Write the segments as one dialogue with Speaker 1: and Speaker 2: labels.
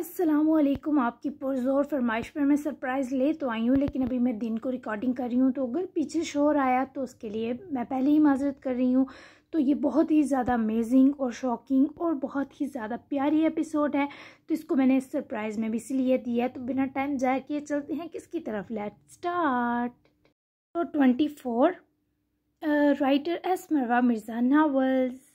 Speaker 1: असलम आपकी पुरजोर फरमाइश पर मैं सरप्राइज़ ले तो आई हूँ लेकिन अभी मैं दिन को रिकॉर्डिंग कर रही हूँ तो अगर पीछे शोर आया तो उसके लिए मैं पहले ही माजरत कर रही हूँ तो ये बहुत ही ज़्यादा अमेजिंग और शॉकिंग और बहुत ही ज़्यादा प्यारी एपिसोड है तो इसको मैंने सरप्राइज़ में भी इसलिए दिया है तो बिना टाइम ज़ाया किए चलते हैं किसकी तरफ लेट स्टार्ट तो ट्वेंटी फोर राइटर एस मरवा मिर्ज़ा नावल्स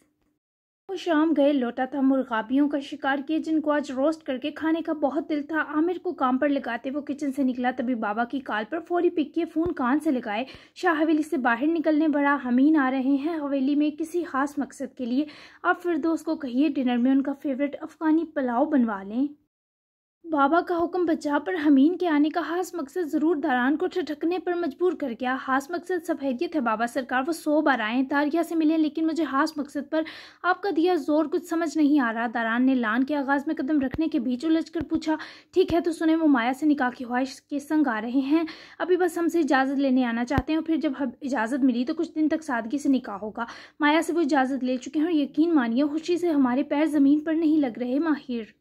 Speaker 1: वो शाम गए लौटा था मुर्गाबियों का शिकार किए जिनको आज रोस्ट करके खाने का बहुत दिल था आमिर को काम पर लगाते वो किचन से निकला तभी बाबा की काल पर फौरी पिक किए फ़ोन कान से लगाए शाह हवेली से बाहर निकलने बड़ा हमीन आ रहे हैं हवेली में किसी खास मकसद के लिए आप फिर दोस्त को कहिए डिनर में उनका फेवरेट अफ़गानी पुलाव बनवा लें बाबा का हुक्म बचा पर हमीन के आने का खास मकसद ज़रूर दारान को ठटकने पर मजबूर कर गया खास मकसद सफेदियत है बाबा सरकार वो सौ बार आए तारिया से मिले लेकिन मुझे खास मकसद पर आपका दिया जोर कुछ समझ नहीं आ रहा दारान ने लान के आगाज़ में कदम रखने के बीच उलझ कर पूछा ठीक है तो सुने वो माया से निकाह की ख्वाहिश के संग आ रहे हैं अभी बस हमसे इजाज़त लेने आना चाहते हैं और फिर जब इजाज़त मिली तो कुछ दिन तक सादगी से निकाह होगा माया से वो इजाज़त ले चुके हैं और यकीन मानिए खुशी से हमारे पैर ज़मीन पर नहीं लग रहे माहिर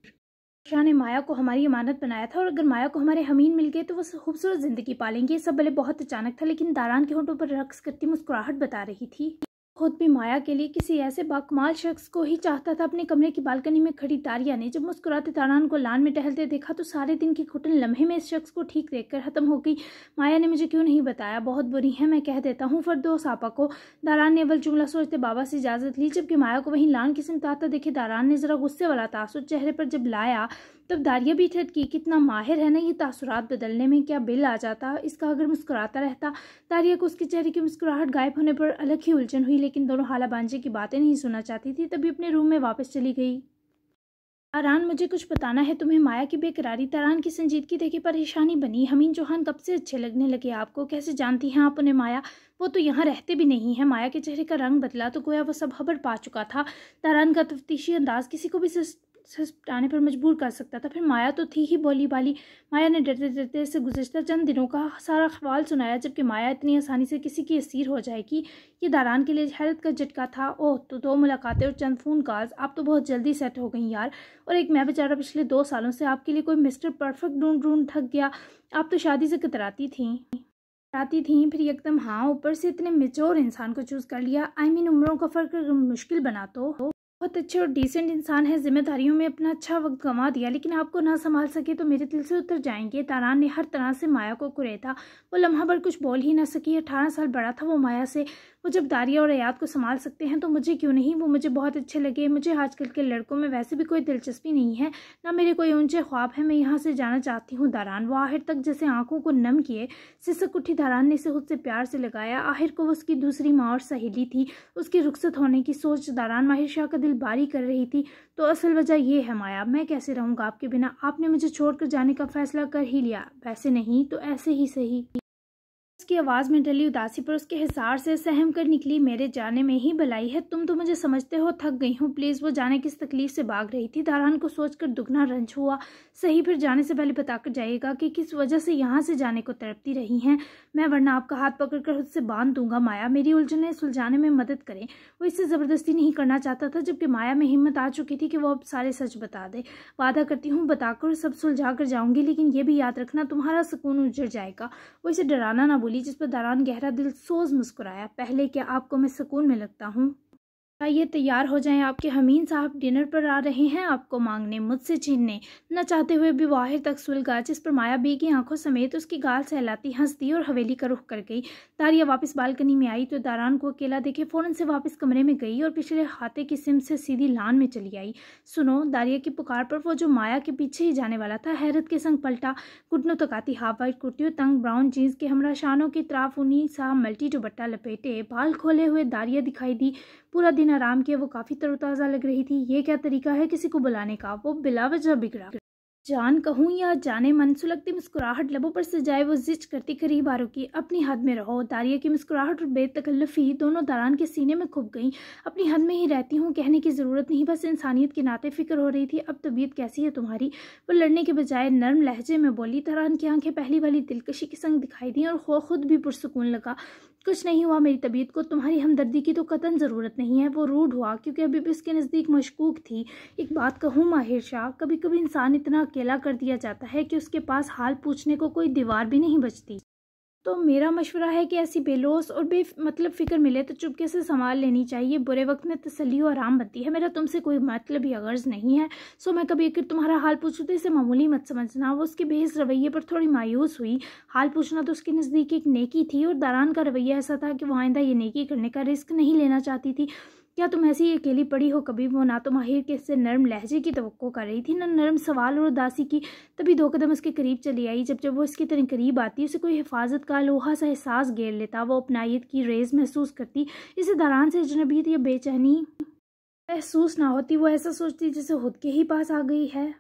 Speaker 1: शाह ने माया को हमारी इमानत बनाया था और अगर माया को हमारे हमीन मिल गए तो वो खूबसूरत जिंदगी पालेंगे सब भले बहुत अचानक था लेकिन दारान के होटों पर रक्स करती मुस्कुराहट बता रही थी खुद भी माया के लिए किसी ऐसे बाकमाल शख्स को ही चाहता था अपने कमरे की बालकनी में खड़ी तारिया ने जब मुस्कुराते तारान को लान में टहलते देखा तो सारे दिन की घुटन लम्हे में इस शख्स को ठीक देखकर खत्म हो गई माया ने मुझे क्यों नहीं बताया बहुत बुरी है मैं कह देता हूँ फरदोस आपा को दारान ने अवल जुमला सोचते बाबा से इजाज़त ली जबकि माया को वहीं लान किस्म ताता देखे दारान ने ज़रा गुस्से वाला तासुर चेहरे पर जब लाया तब दारिया भी ठटकी कितना माहिर है ना ये तासुरात बदलने में क्या बिल आ जाता इसका अगर मुस्कुराता रहता दारिया को उसके चेहरे की मुस्कुराहट गायब होने पर अलग ही उलझन हुई लेकिन दोनों हाला बांजे की बातें नहीं सुनना चाहती थी तभी अपने रूम में वापस चली गई आरान मुझे कुछ बताना है तुम्हें माया की बेकरारी तारान की संजीदगी देखी परेशानी बनी हमीन चौहान कब से अच्छे लगने लगे आपको कैसे जानती हैं आप उन्हें माया वो तो यहाँ रहते भी नहीं है माया के चेहरे का रंग बदला तो गोया वो सब खबर पा चुका था तारान का तफ्तीशी अंदाज किसी को भी आने पर मजबूर कर सकता था फिर माया तो थी ही बोली बाली माया ने डरते डरते से गुजशत चंद दिनों का सारा ख्वाल सुनाया जबकि माया इतनी आसानी से किसी की असीर हो जाएगी ये दारान के लिए हैरत का झटका था ओह तो दो मुलाकातें और चंद फ़ोन कॉल्स आप तो बहुत जल्दी सेट हो गई यार और एक मैं बेचारा पिछले दो सालों से आपके लिए कोई मिस्टर परफेक्ट ढूंढ ढूंढ थक गया आप तो शादी से कतराती थी आती थी फिर एकदम हाँ ऊपर से इतने मेचोर इंसान को चूज़ कर लिया आई I मीन mean, उम्रों का फ़र्क मुश्किल बना तो बहुत अच्छे और डिसेंट इंसान है जिम्मेदारियों में अपना अच्छा वक्त गंवा दिया लेकिन आपको ना संभाल सके तो मेरे दिल से उतर जाएंगे तारान ने हर तरह से माया को कुरेता वो लम्हा भर कुछ बोल ही ना सकी अठारह साल बड़ा था वो माया से वो जब दारिया और अयात को संभाल सकते हैं तो मुझे क्यों नहीं वो मुझे बहुत अच्छे लगे मुझे आजकल के लड़कों में वैसे भी कोई दिलचस्पी नहीं है ना मेरे कोई ऊंचे ख्वाब है मैं यहाँ से जाना चाहती हूँ दारान वो आहिर तक जैसे आंखों को नम किए सिसक उठी दारान ने इसे खुद से प्यार से लगाया आहिर को उसकी दूसरी माँ और सहेली थी उसकी रुखसत होने की सोच दारान माहिर शाह का दिल बारी कर रही थी तो असल वजह यह है माया मैं कैसे रहूँगा आपके बिना आपने मुझे छोड़कर जाने का फैसला कर ही लिया वैसे नहीं तो ऐसे ही सही उसकी आवाज़ में डली उदासी पर उसके हिसार से सहम कर निकली मेरे जाने में ही भलाई है तुम तो मुझे समझते हो थक गई हूँ प्लीज़ वो जाने किस तकलीफ से भाग रही थी दारहान को सोचकर दुगना रंज हुआ सही फिर जाने से पहले बताकर जाइएगा कि किस वजह से यहाँ से जाने को तड़पती रही हैं मैं वरना आपका हाथ पकड़कर उससे बांध दूंगा माया मेरी उलझने सुलझाने में मदद करें वो इससे ज़बरदस्ती नहीं करना चाहता था जबकि माया में हिम्मत आ चुकी थी कि वो अब सारे सच बता दे वादा करती हूँ बताकर सब सुलझा कर जाऊँगी लेकिन ये भी याद रखना तुम्हारा सुकून उजड़ जाएगा वो इसे डराना ना बोली जिस पर दौरान गहरा दिल सोज मुस्कुराया पहले क्या आपको मैं सुकून में लगता हूँ आइए तैयार हो जाएं आपके हमीन साहब डिनर पर आ रहे हैं आपको मांगने मुझसे छीनने न चाहते हुए भी वाहिर तक सुलगा जिस पर माया बी की आंखों समेत उसकी गाल सहलाती हंसती और हवेली का रुख कर गई तारिया वापस बालकनी में आई तो दारान को अकेला देखे फ़ौरन से वापस कमरे में गई और पिछले हाथे की सिम से सीधी लान में चली आई सुनो दारिया की पुकार पर वो जो माया के पीछे ही जाने वाला था हैरत के संग पलटा घुटनों तक आती हाफ वाइट कुर्ती तंग ब्राउन जीन्स के हमरा शानों की त्राफ उन्हीं सा मल्टी दुपट्टा लपेटे बाल खोले हुए दारिया दिखाई दी पूरा दिन आराम किया वो काफ़ी तरोताज़ा लग रही थी ये क्या तरीका है किसी को बुलाने का वो बिलावजा बिगड़ा जान कहूँ या जाने मन सुलगती मुस्कुराहट लबों पर सजाए वो जिज करती करीब बारों की अपनी हद में रहो दारिया की मुस्कुराहट और बेतकल्लफी दोनों दारान के सीने में खुप गई अपनी हद में ही रहती हूँ कहने की ज़रूरत नहीं बस इंसानियत के नाते फिक्र हो रही थी अब तबीयत कैसी है तुम्हारी वो लड़ने के बजाय नरम लहजे में बोली तरान की आँखें पहली वाली दिलकशी के संग दिखाई दी और खो खुद भी पुरसकून लगा कुछ नहीं हुआ मेरी तबीयत को तुम्हारी हमदर्दी की तो कतन ज़रूरत नहीं है वो रूढ़ हुआ क्योंकि अभी भी उसके नज़दीक मशकूक थी एक बात कहूँ माहिर शाह कभी कभी इंसान इतना अकेला कर दिया जाता है कि उसके पास हाल पूछने को कोई दीवार भी नहीं बचती तो मेरा मशवरा है कि ऐसी बेलोस और बे मतलब फ़िक्र मिले तो चुपके से संभाल लेनी चाहिए बुरे वक्त में तसली और आराम बनती है मेरा तुमसे कोई मतलब या गर्ज नहीं है सो मैं कभी अगर तुम्हारा हाल पूछूँ तो इसे मामूली मत समझना वो उसके बेहस रवैये पर थोड़ी मायूस हुई हाल पूछना तो उसके नज़दीक एक नेकी थी और दारान का रवैया ऐसा था कि वो आइंदा ये नेकी करने का रिस्क नहीं लेना चाहती थी क्या तुम ऐसी अकेली पड़ी हो कभी वो ना तो माहिर के इससे नरम लहजे की तो कर रही थी ना नरम सवाल और उदासी की तभी दो कदम उसके करीब चली आई जब जब वो इसके तरह करीब आती उसे कोई हिफाजत का लोहा सा एहसास घेर लेता वो अपनाइत की रेज महसूस करती इसी दौरान से अजनबीत या बेचैनी महसूस ना होती वो ऐसा सोचती जैसे खुद के ही पास आ गई है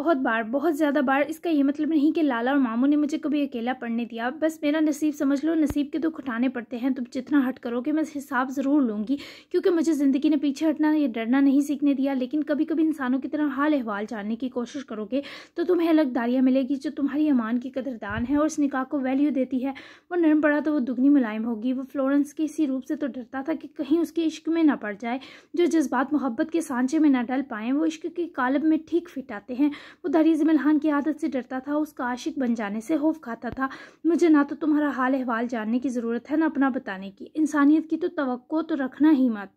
Speaker 1: बहुत बार बहुत ज़्यादा बार इसका ये मतलब नहीं कि लाला और मामू ने मुझे कभी अकेला पढ़ने दिया बस मेरा नसीब समझ लो नसीब के दुख उठाने पड़ते हैं तुम जितना हट करोगे मैं हिसाब ज़रूर लूँगी क्योंकि मुझे ज़िंदगी ने पीछे हटना या डरना नहीं सीखने दिया लेकिन कभी कभी इंसानों की तरह हाल अहवाल जानने की कोशिश करोगे तो तुम्हें अलग दारियाँ मिलेगी जो तुम्हारी अमान की कदरदान है और इस निकाह को वैल्यू देती है वो नरम पड़ा तो वो दुगनी मुलायम होगी वो फ्लोरेंस के इसी रूप से तो डरता था कि कहीं उसके इश्क में ना पड़ जाए जो जज्बात मोहब्बत के सांचे में ना डल पाएँ वो इश्क के कालब में ठीक फिट आते हैं वो दारी खान की आदत से डरता था उसका आशिक बन जाने से होफ खाता था मुझे ना तो तुम्हारा हाल अहवाल जानने की ज़रूरत है ना अपना बताने की इंसानियत की तो तो, रखना ही मत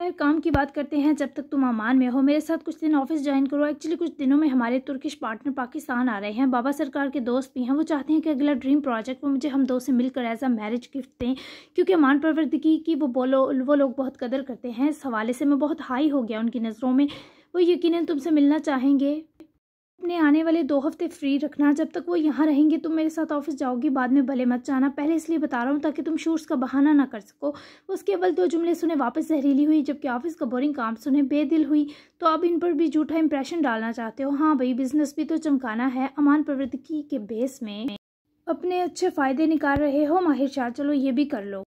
Speaker 1: खैर तो काम की बात करते हैं जब तक तुम अमान में हो मेरे साथ कुछ दिन ऑफिस ज्वाइन करो एक्चुअली कुछ दिनों में हमारे तुर्किश पार्टनर पाकिस्तान आ रहे हैं बाबा सरकार के दोस्त भी हैं वो चाहते हैं कि अगला ड्रीम प्रोजेक्ट वो मुझे हम दो से मिलकर एज अ मैरिज गिफ्ट दें क्योंकि अमान परवरदगी की वो बोलो वो लोग बहुत कदर करते हैं इस हवाले से मैं बहुत हाई हो गया उनकी नज़रों में वो यकीन तुमसे मिलना चाहेंगे अपने आने वाले दो हफ्ते फ्री रखना जब तक वो यहाँ रहेंगे तुम मेरे साथ ऑफिस जाओगी बाद में भले मत जाना पहले इसलिए बता रहा हूँ ताकि तुम शूट्स का बहाना ना कर सको उसके अवल दो जुमले सुने वापस जहरीली हुई जबकि ऑफिस का बोरिंग काम सुने बेदिल हुई तो अब इन पर भी झूठा इंप्रेशन डालना चाहते हो हाँ भाई बिजनेस भी तो चमकाना है अमान प्रवृत्ति के बेस में अपने अच्छे फ़ायदे निकाल रहे हो माहिर शाह चलो ये भी कर लो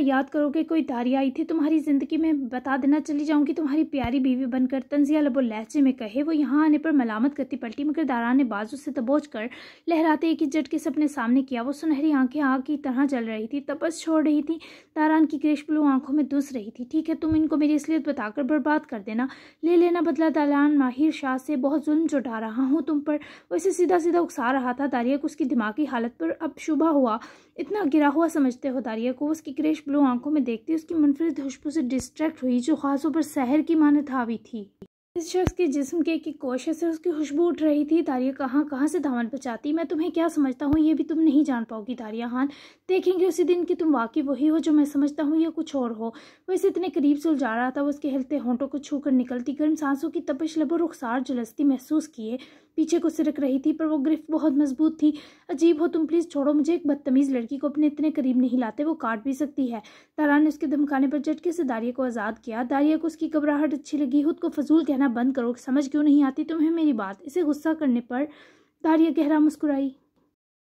Speaker 1: याद करो कि कोई तारी आई थी तुम्हारी ज़िंदगी में बता देना चली जाऊंगी तुम्हारी प्यारी बीवी बनकर तंजिया लबो लहजे में कहे वो यहाँ आने पर मलामत करती पलटी मगर दारा ने बाजू से दबोच कर लहराते एक ही झटके से अपने सामने किया वो सुनहरी आंखें आग की तरह जल रही थी तपस छोड़ रही थी दारान की ग्रेश ब्लू आंखों में दुस रही थी ठीक है तुम इनको मेरी इसलिए बताकर बर्बाद कर देना ले लेना बदला दारान माहिर शाह से बहुत जुल्म जुटा रहा हूँ तुम पर वैसे सीधा सीधा उकसा रहा था दारिया को उसकी दिमागी हालत पर अब शुभा हुआ इतना गिरा हुआ समझते हो दारिया को उसकी ग्रेश ग्रेश ब्लू आंखों में देखती उसकी मुनफरद खुशबू से डिस्ट्रैक्ट हुई जो खासों पर शहर की मानत थावी थी इस शख्स के जिस्म के एक कोशे से उसकी खुशबू उठ रही थी तारिया कहाँ कहाँ से दामन बचाती मैं तुम्हें क्या समझता हूँ ये भी तुम नहीं जान पाओगी तारिया खान देखेंगे उसी दिन कि तुम वाकई वही हो जो मैं समझता हूँ या कुछ और हो वो इसे इतने करीब से उलझा रहा था वो उसके हिलते होंठों को छूकर निकलती गर्म सांसों की तपिश लबो रुखसार जलस्ती महसूस किए पीछे को सिरक रही थी पर वो ग्रिफ बहुत मजबूत थी अजीब हो तुम प्लीज़ छोड़ो मुझे एक बदतमीज़ लड़की को अपने इतने करीब नहीं लाते वो काट भी सकती है तारा ने उसके धमकाने पर झटके से दारिया को आज़ाद किया दारिया को उसकी घबराहट अच्छी लगी खुद को फजूल कहना बंद करो समझ क्यों नहीं आती तुम्हें मेरी बात इसे गुस्सा करने पर दारिया गहरा मुस्कुराई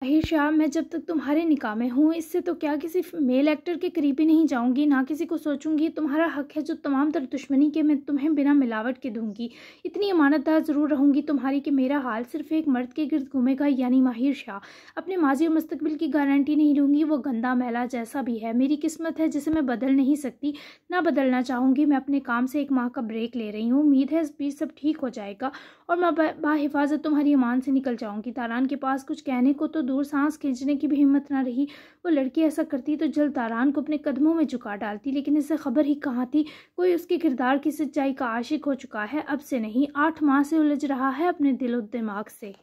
Speaker 1: अहिर शाह मैं जब तक तुम्हारे निकाह में हूँ इससे तो क्या किसी मेल एक्टर के करीब ही नहीं जाऊँगी ना किसी को सोचूंगी तुम्हारा हक है जो तमाम तर दुश्मनी के मैं तुम्हें बिना मिलावट के दूंगी इतनी ईमानतदार ज़रूर रहूँगी तुम्हारी कि मेरा हाल सिर्फ एक मर्द के गिर्द घूमेगा यानी माहिर शाह अपने माजी और मुस्तबिल की गारंटी नहीं लूँगी वो गंदा मैला जैसा भी है मेरी किस्मत है जिसे मैं बदल नहीं सकती ना बदलना चाहूँगी मैं अपने काम से एक माह का ब्रेक ले रही हूँ उम्मीद है इस बीच सब ठीक हो जाएगा और मैं बाहिफाजत तुम्हारी ईमान से निकल जाऊँगी तारान के पास कुछ कहने को तो दूर सांस खींचने की भी हिम्मत ना रही वो लड़की ऐसा करती तो जल्द तारान को अपने कदमों में झुका डालती लेकिन इसे खबर ही कहाँ थी कोई उसके किरदार की सच्चाई का आशिक हो चुका है अब से नहीं आठ माह से उलझ रहा है अपने दिलो दिमाग से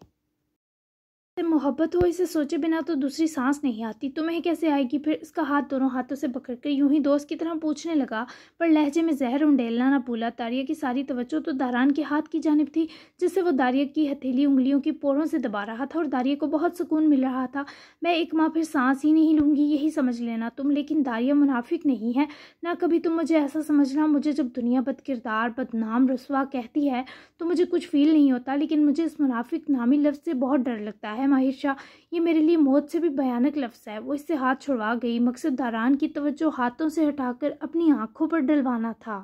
Speaker 1: से मोहब्बत हो इसे सोचे बिना तो दूसरी सांस नहीं आती तुम्हें कैसे आएगी फिर इसका हाथ दोनों हाथों से पकड़ कर यूं ही दोस्त की तरह पूछने लगा पर लहजे में जहर उंडेलना ना भूला तारिया की सारी तवज्जो तो दारान के हाथ की जानब थी जिससे वो दारिया की हथेली उंगलियों की पोरों से दबा रहा था और दारिया को बहुत सुकून मिल रहा था मैं एक माह फिर सांस ही नहीं लूँगी यही समझ लेना तुम लेकिन दारिया मुनाफिक नहीं है ना कभी तुम मुझे ऐसा समझना मुझे जब दुनिया बद किरदार बदनाम रसुआ कहती है तो मुझे कुछ फील नहीं होता लेकिन मुझे इस मुनाफिक नामी लफ्ज़ से बहुत डर लगता है माहिर शाह ये मेरे लिए मौत से भी भयानक लफ्ज़ है वो इससे हाथ छुड़वा गई मकसद दारान की तवज्जो हाथों से हटाकर अपनी आंखों पर डलवाना था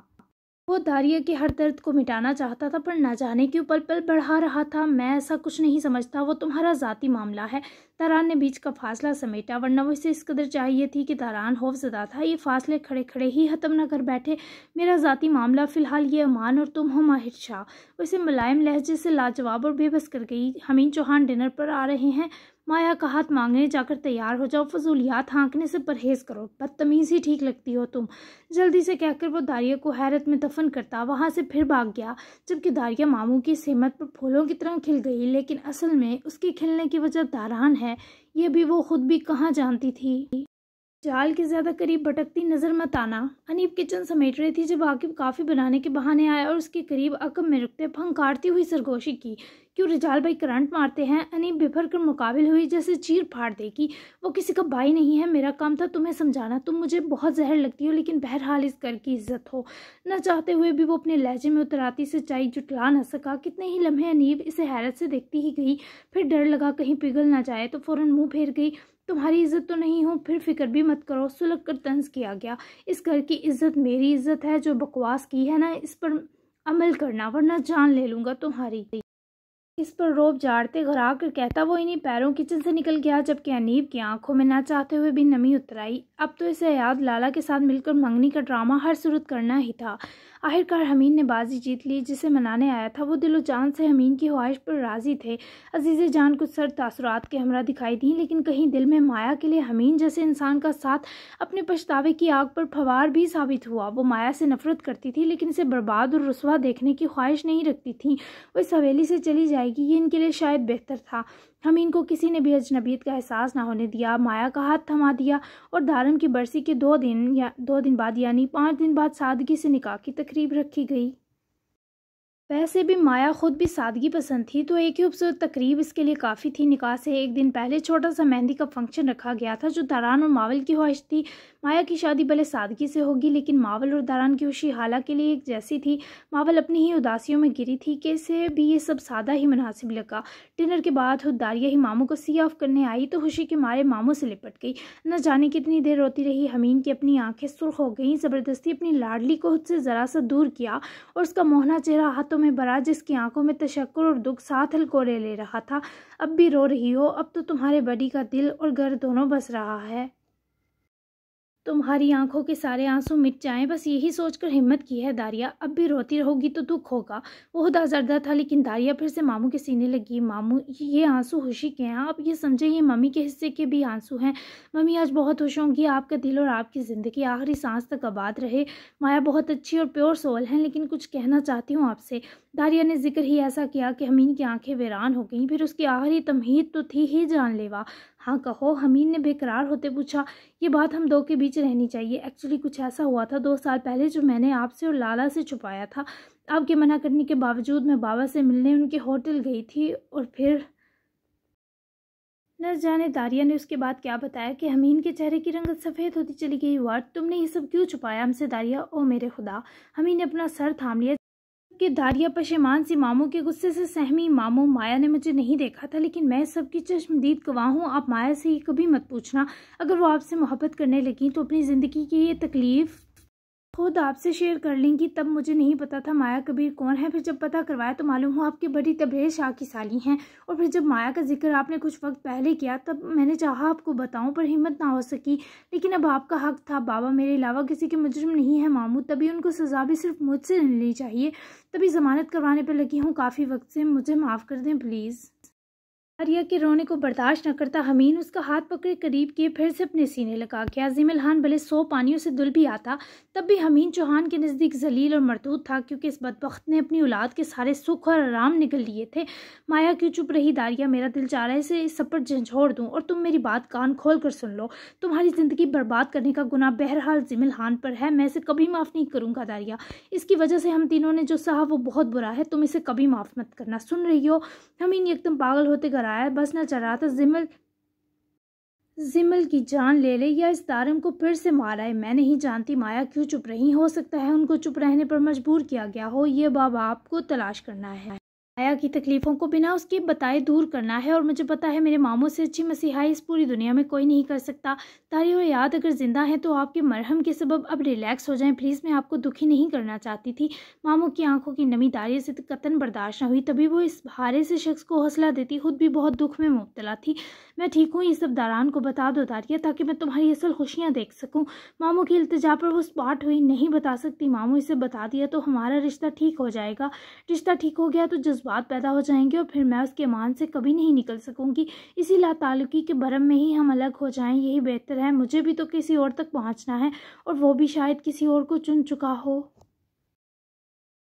Speaker 1: वो दारिया के हर दर्द को मिटाना चाहता था पर ना जाने क्यों पल पल बढ़ा रहा था मैं ऐसा कुछ नहीं समझता वो तुम्हारा ज़ाती मामला है दारान ने बीच का फासला समेटा वरना उसे इस कदर चाहिए थी कि दारान होफजदा था ये फासले खड़े खड़े ही ख़त्म न कर बैठे मेरा ज़ाती मामला फ़िलहाल ये अमान और तुम हो माहिर शाह उसे मुलायम लहजे से लाजवाब और बेबस कर गई हमीन चौहान डिनर पर आ रहे हैं माया का हाथ मांगने जाकर तैयार हो जाओ फजूलियात हाँकने से परहेज करो बदतमीज ही ठीक लगती हो तुम जल्दी से कहकर वो दारिया को हैरत में दफन करता वहाँ से फिर भाग गया जबकि दारिया मामू की सेहमत पर फूलों की तरह खिल गई लेकिन असल में उसके खिलने की वजह दारान है ये भी वो खुद भी कहाँ जानती थी जाल के ज़्यादा करीब भटकती नज़र मत आना अनीब किचन समेट रही थी जब आकिब काफ़ी बनाने के बहाने आया और उसके करीब अकब में रुकते फंकारती हुई सरगोशी की क्यों रिजाल भाई करंट मारते हैं अनीम बिभर कर मुकाबिल हुई जैसे चीर फाड़ देगी वो किसी का भाई नहीं है मेरा काम था तुम्हें समझाना तुम मुझे बहुत जहर लगती हो लेकिन बहरहाल इस घर की इज्जत हो न चाहते हुए भी वो अपने लहजे में उतराती सच्चाई जुटला न सका कितने ही लम्हे अनीब इसे हैरत से देखती ही गई फिर डर लगा कहीं पिघल ना जाए तो फ़ौरन मुँह फेर गई तुम्हारी इज्जत तो नहीं हो फिर फिक्र भी मत करो सुलग कर तंज किया गया इस घर की इज्जत मेरी इज्जत है जो बकवास की है ना इस पर अमल करना वरना जान ले लूँगा तुम्हारी इस पर रोब झाड़ते घरा कर कहता वो इन्हीं पैरों किचन से निकल गया जबकि अनीब की आंखों में ना चाहते हुए भी नमी उतर आई अब तो इसे याद लाला के साथ मिलकर मंगनी का ड्रामा हर सूरत करना ही था आखिरकार हमीन ने बाजी जीत ली जिसे मनाने आया था वो दिलो जान से हमीन की ख्वाहिश पर राज़ी थे अजीज़ जान कुछ सर तासरात के हमरा दिखाई दी लेकिन कहीं दिल में माया के लिए हमीन जैसे इंसान का साथ अपने पछतावे की आग पर फवार भी साबित हुआ वो माया से नफरत करती थी लेकिन इसे बर्बाद और रसुआ देखने की ख्वाहिश नहीं रखती थी वो इस हवेली से चली जाएगी ये इनके लिए शायद बेहतर था हम इनको किसी ने भी अजनबीत का एहसास ना होने दिया माया का हाथ थमा दिया और धारम की बरसी के दो दिन या दो दिन बाद यानी पाँच दिन बाद सादगी से निकाह की तकरीब रखी गई वैसे भी माया खुद भी सादगी पसंद थी तो एक ही खूबसूरत तकरीब इसके लिए काफ़ी थी निकाह से एक दिन पहले छोटा सा मेहंदी का फंक्शन रखा गया था जो दारान और मावल की ख्वाहिश थी माया की शादी भले सादगी से होगी लेकिन मावल और दारान की खुशी हाला के लिए एक जैसी थी मावल अपनी ही उदासियों में गिरी थी कैसे भी ये सब सादा ही मुनासिब लगा डिनर के बाद दारिया ही मामू को सी ऑफ करने आई तो खुशी के मारे मामू से लिपट गई न जाने कितनी देर रोती रही हमीन की अपनी आंखें सुर्ख हो गईं ज़बरदस्ती अपनी लाडली को खुद से ज़रा सा दूर किया और उसका मोहना चेहरा हाथों में भरा जिसकी आंखों में तशक् और दुख साथ हलकोरे ले रहा था अब भी रो रही हो अब तो तुम्हारे बड़ी का दिल और घर दोनों बस रहा है तुम्हारी आंखों के सारे आंसू मिट जाएं बस यही सोचकर हिम्मत की है दारिया अब भी रोती रहोगी तो दुख होगा बहुत दाजरदा था लेकिन दारिया फिर से मामू के सीने लगी मामू ये आंसू खुशी के हैं आप ये समझे ये मम्मी के हिस्से के भी आंसू हैं मम्मी आज बहुत खुश होंगी आपका दिल और आपकी ज़िंदगी आखिरी सांस तक आबाद रहे माया बहुत अच्छी और प्योर सोल हैं लेकिन कुछ कहना चाहती हूँ आपसे दारिया ने जिक्र ही ऐसा किया कि हमीन की आंखें वीरान हो गईं फिर उसकी आखिरी तमहीद तो थी ही जानलेवा हाँ कहो हमीन ने बेकरार होते पूछा ये बात हम दो के बीच रहनी चाहिए एक्चुअली कुछ ऐसा हुआ था दो साल पहले जो मैंने आपसे और लाला से छुपाया था आपके मना करने के बावजूद मैं बाबा से मिलने उनके होटल गई थी और फिर न जाने दारिया ने उसके बाद क्या बताया कि हमीन के चेहरे की रंगत सफ़ेद होती चली गई वार्ड तुमने ये सब क्यों छुपाया हमसे दारिया ओ मेरे खुदा हमीन ने अपना सर थाम लिया कि दारिया पशेमान सी मामू के गुस्से से सहमी मामू माया ने मुझे नहीं देखा था लेकिन मैं सबकी चश्मदीद गवाह हूँ आप माया से ये कभी मत पूछना अगर वो आपसे मोहब्बत करने लगी तो अपनी ज़िंदगी की ये तकलीफ़ खुद आपसे शेयर कर लेंगी तब मुझे नहीं पता था माया कबीर कौन है फिर जब पता करवाया तो मालूम हुआ आपकी बड़ी तबरेज शाह की साली हैं और फिर जब माया का जिक्र आपने कुछ वक्त पहले किया तब मैंने चाहा आपको बताऊं पर हिम्मत ना हो सकी लेकिन अब आपका हक था बाबा मेरे अलावा किसी के मुजरम नहीं है मामू तभी उनको सज़ा भी सिर्फ मुझसे मिलनी चाहिए तभी ज़मानत करवाने पर लगी हूँ काफ़ी वक्त से मुझे माफ़ कर दें प्लीज़ आरिया के रोने को बर्दाश्त न करता हमीन उसका हाथ पकड़े करीब किए फिर से अपने सीने लगा के अजीम अलहान भले सौ पानियों से दुल भी आता तब भी हमीन चौहान के नज़दीक जलील और मरदूद था क्योंकि इस बदबख्त ने अपनी औलाद के सारे सुख और आराम निकल लिए थे माया क्यों चुप रही दारिया मेरा दिल चाह रहा है इसे इस सपट झंझोड़ दूँ और तुम मेरी बात कान खोल कर सुन लो तुम्हारी ज़िंदगी बर्बाद करने का गुना बहरहाल जिमिल खान पर है मैं इसे कभी माफ़ नहीं करूँगा दारिया इसकी वजह से हम तीनों ने जो सहा वो बहुत बुरा है तुम इसे कभी माफ़ मत करना सुन रही हो हमीन एकदम पागल होते घर चराया बस ना चरा तो जिमल जिमल की जान ले ले या इस तारम को फिर से मारा है मैं नहीं जानती माया क्यों चुप रही हो सकता है उनको चुप रहने पर मजबूर किया गया हो ये बाबा आपको तलाश करना है आया की तकलीफ़ों को बिना उसके बताए दूर करना है और मुझे पता है मेरे मामों से अच्छी मसीहाई इस पूरी दुनिया में कोई नहीं कर सकता तारी और याद अगर ज़िंदा हैं तो आपके मरहम के सबब अब रिलैक्स हो जाएं प्लीज़ मैं आपको दुखी नहीं करना चाहती थी मामों की आंखों की नमी तारी से कतन बर्दाश्त न हुई तभी वो इस हारे से शख्स को हौसला देती खुद भी बहुत दुख में मुबतला थी मैं ठीक हूँ ये सब दारान को बता दो तारिया ताकि मैं तुम्हारी असल खुशियाँ देख सकूँ मामों की अल्तजा पर वो स्पाट हुई नहीं बता सकती मामों इसे बता दिया तो हमारा रिश्ता ठीक हो जाएगा रिश्ता ठीक हो गया तो जज्ब जज्बात पैदा हो जाएंगे और फिर मैं उसके अमान से कभी नहीं निकल सकूंगी इसी लातालुकी के भरम में ही हम अलग हो जाएं यही बेहतर है मुझे भी तो किसी और तक पहुंचना है और वो भी शायद किसी और को चुन चुका हो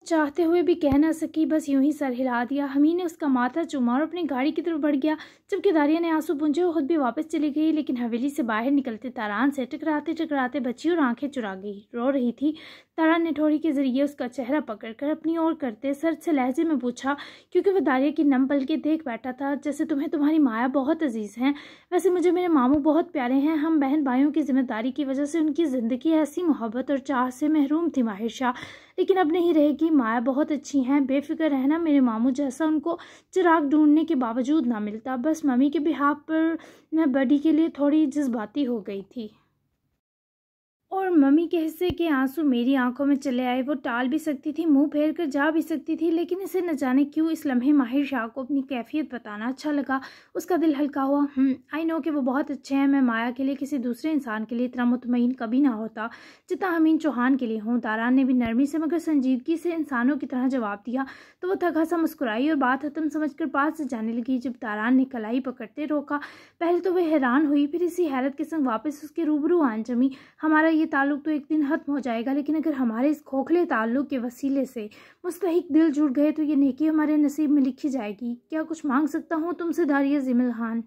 Speaker 1: चाहते हुए भी कह ना सकी बस यूं ही सर हिला दिया हमी ने उसका माथा चूमा और अपनी गाड़ी की तरफ बढ़ गया जबकि दारिया ने आंसू पूंझे और खुद भी वापस चली गई लेकिन हवेली से बाहर निकलते तारान से टकराते टकराते बची और आंखें चुरा गई रो रही थी तारा ने ठोरी के जरिए उसका चेहरा पकड़कर अपनी ओर करते सर से लहजे में पूछा क्योंकि वह दारिया की नम पल के देख बैठा था जैसे तुम्हें तुम्हारी माया बहुत अजीज़ है वैसे मुझे मेरे मामू बहुत प्यारे हैं हम बहन भाइयों की जिम्मेदारी की वजह से उनकी ज़िंदगी ऐसी मोहब्बत और चाह से महरूम थी माहिर शाह लेकिन अब नहीं रहेगी माया बहुत अच्छी हैं बेफिक्र रहना मेरे मामू जैसा उनको चिराग ढूंढने के बावजूद ना मिलता बस मम्मी के बिहाव पर मैं बडी के लिए थोड़ी जज्बाती हो गई थी और मम्मी के हिस्से के आंसू मेरी आंखों में चले आए वो टाल भी सकती थी मुंह फेर कर जा भी सकती थी लेकिन इसे न जाने क्यों इस लम्हे माहिर शाह को अपनी कैफियत बताना अच्छा लगा उसका दिल हल्का हुआ आई हम्म, नो कि वो बहुत अच्छे हैं मैं माया के लिए किसी दूसरे इंसान के लिए इतना मुतमिन कभी ना होता जितना हमीन चौहान के लिए हूँ दारान ने भी नरमी से मगर संजीदगी से इंसानों की तरह जवाब दिया तो वो थका सा मुस्कुराई और बात खत्म समझ कर पास से जाने लगी जब दारान ने कलाई पकड़ते रोका पहले तो वह हैरान हुई फिर इसी हैरत के संग वापस उसके रूबरू आन जमी हमारा ये ताल्लुक़ तो एक दिन ख़त्म हो जाएगा लेकिन अगर हमारे इस खोखले ताल्लुक़ के वसीले से मुस्तक दिल जुड़ गए तो ये नेकी हमारे नसीब में लिखी जाएगी क्या कुछ मांग सकता हूँ तुमसे दारिया जिमिल खान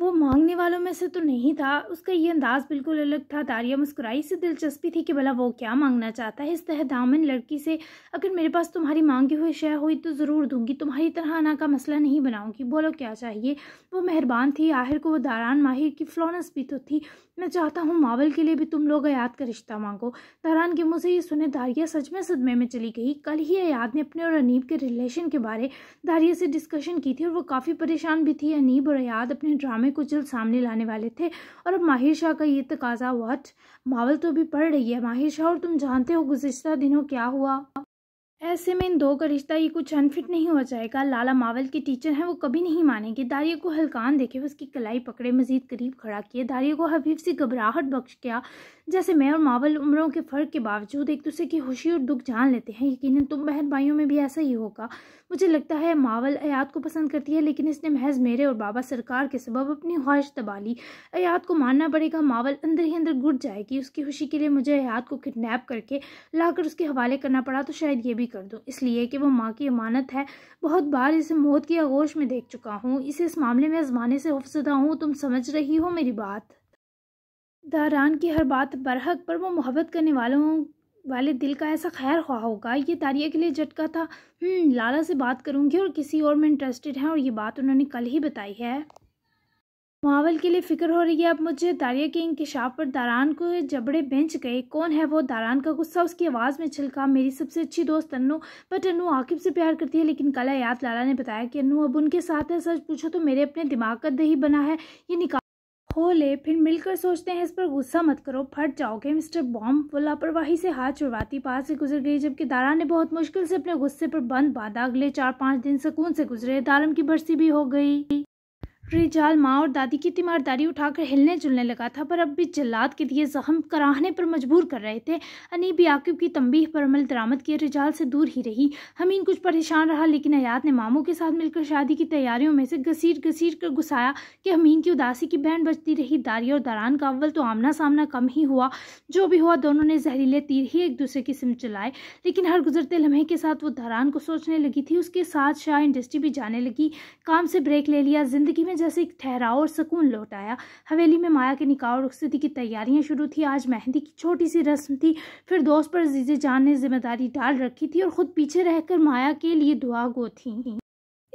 Speaker 1: वो मांगने वालों में से तो नहीं था उसका ये अंदाज बिल्कुल अलग था दारिया मुस्कुराई से दिलचस्पी थी कि भला वो क्या मांगना चाहता है इस तह दामन लड़की से अगर मेरे पास तुम्हारी मांगी हुई शय हुई तो ज़रूर दूंगी तुम्हारी तरह आना का मसला नहीं बनाऊंगी बोलो क्या चाहिए वो मेहरबान थी आहिर को वो दारान माहिर की फ्लोनस भी तो थी मैं चाहता हूँ मावल के लिए भी तुम लोग अयाद का रिश्ता मांगो दारान के मुँह से ये सुने दारिया सच में सदमे में चली गई कल ही अयाद ने अपने और अनीब के रिलेशन के बारे दारिया से डिस्कशन की थी और वो काफ़ी परेशान भी थी अनीब और अयाद अपने ड्रामे ड्रामे को जल्द सामने लाने वाले थे और अब माहिर शाह का ये तकाजा वाट मावल तो अभी पढ़ रही है माहिर शाह और तुम जानते हो गुजशत दिनों क्या हुआ ऐसे में इन दो का रिश्ता ये कुछ अनफिट नहीं हो जाएगा लाला मावल के टीचर हैं वो कभी नहीं मानेंगे दारिया को हलकान देखे उसकी कलाई पकड़े मजीद करीब खड़ा किए दारिया को हबीब से घबराहट बख्श किया जैसे मैं और मावल उम्रों के फ़र्क के बावजूद एक दूसरे की खुशी और दुख जान लेते हैं यकीन तुम बहन भाइयों में भी ऐसा ही होगा मुझे लगता है मावल अयात को पसंद करती है लेकिन इसने महज मेरे और बाबा सरकार के सबब अपनी ख्वाहिश दबा ली अयात को मानना पड़ेगा मावल अंदर ही अंदर घुट जाएगी उसकी खुशी के लिए मुझे अयात को किडनेप करके लाकर उसके हवाले करना पड़ा तो शायद ये भी कर दूँ इसलिए कि वो माँ की अमानत है बहुत बार इसे मौत की आगोश में देख चुका हूँ इसे इस मामले में आजमाने से हफसदा हूँ तुम समझ रही हो मेरी बात दारान की हर बात बरहक पर वो मोहब्बत करने वालों वाले दिल का ऐसा खैर ख्वाह होगा ये तारिया के लिए झटका था हम्म, लाला से बात करूँगी और किसी और में इंटरेस्टेड है और ये बात उन्होंने कल ही बताई है मावल के लिए फ़िक्र हो रही है अब मुझे दारिया के इंकशाफ पर दारान को जबड़े बेंच गए कौन है वो दारान का गुस्सा उसकी आवाज़ में छिलका मेरी सबसे अच्छी दोस्त अनु बट अनु आकिब से प्यार करती है लेकिन कल याद लाला ने बताया कि अनु अब उनके साथ है सच पूछो तो मेरे अपने दिमाग का दही बना है ये निकाल खोले फिर मिलकर सोचते हैं इस पर गुस्सा मत करो फट जाओगे मिस्टर बॉम्ब वो लापरवाही से हाथ छुड़वाती पास से गुजर गई जबकि दारा ने बहुत मुश्किल से अपने गुस्से पर बंद बाधा अगले चार पाँच दिन सुकून से गुजरे दारम की बरसी भी हो गई रिजाल माँ और दादी की तीमारदारी उठाकर हिलने जुलने लगा था पर अब भी जल्लाद के दिए जख्म कराहने पर मजबूर कर रहे थे अनीब याकूब की तंबीह पर अमल दरामद किए रिजाल से दूर ही रही हमीन कुछ परेशान रहा लेकिन अयात ने मामों के साथ मिलकर शादी की तैयारियों में से घसीर घसीर कर घुसाया कि हमीन की उदासी की बहन बजती रही दारी और दारान का अव्वल तो आमना सामना कम ही हुआ जो भी हुआ दोनों ने जहरीले तीर ही एक दूसरे की सिम चलाए लेकिन हर गुजरते लम्हे के साथ वो दारान को सोचने लगी थी उसके साथ शाह इंडस्ट्री भी जाने लगी काम से ब्रेक ले लिया जिंदगी में में जैसे ठहराव और सुकून लौट आया हवेली में माया के निकाह और रुखसती की तैयारियां शुरू थी आज मेहंदी की छोटी सी रस्म थी फिर दोस्त पर जीजे जान ने जिम्मेदारी डाल रखी थी और खुद पीछे रहकर माया के लिए दुआ गो थी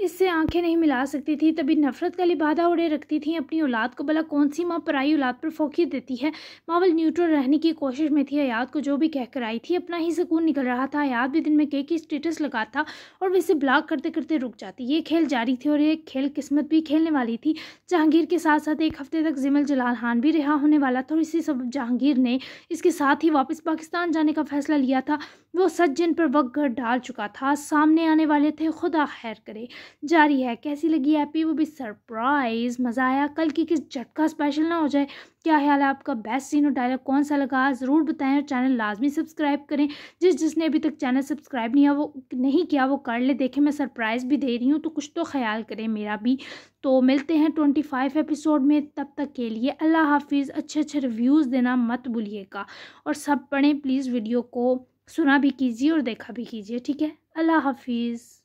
Speaker 1: इससे आंखें नहीं मिला सकती थी तभी नफरत का लिबादा उड़े रखती थी अपनी औलाद को भला कौन सी माँ पराई औलाद पर फोकियत देती है मावल न्यूट्रल रहने की कोशिश में थी हयात को जो भी कहकर आई थी अपना ही सुकून निकल रहा था हयात भी दिन में केक की स्टेटस लगाता और वैसे ब्लॉक करते करते रुक जाती ये खेल जारी थी और ये खेल किस्मत भी खेलने वाली थी जहांगीर के साथ साथ एक हफ्ते तक जिमल जलाल खान भी रिहा होने वाला था और इसी सब जहांगीर ने इसके साथ ही वापस पाकिस्तान जाने का फैसला लिया था वो सज्जन पर वक्त घर डाल चुका था सामने आने वाले थे खुदा खैर करे जारी है कैसी लगी एपी वो भी सरप्राइज मज़ा आया कल की किस झटका स्पेशल ना हो जाए क्या ख्याल है आपका बेस्ट सीन और डायलॉग कौन सा लगा ज़रूर बताएं और चैनल लाजमी सब्सक्राइब करें जिस जिसने अभी तक चैनल सब्सक्राइब नहीं वो नहीं किया वो कर ले देखें मैं सरप्राइज़ भी दे रही हूँ तो कुछ तो ख्याल करें मेरा भी तो मिलते हैं ट्वेंटी फाइव एपिसोड में तब तक के लिए अल्लाह हाफिज़ अच्छे अच्छे रिव्यूज़ देना मत भूलिएगा और सब पढ़ें प्लीज़ वीडियो को सुना भी कीजिए और देखा भी कीजिए ठीक है अल्लाह हाफिज़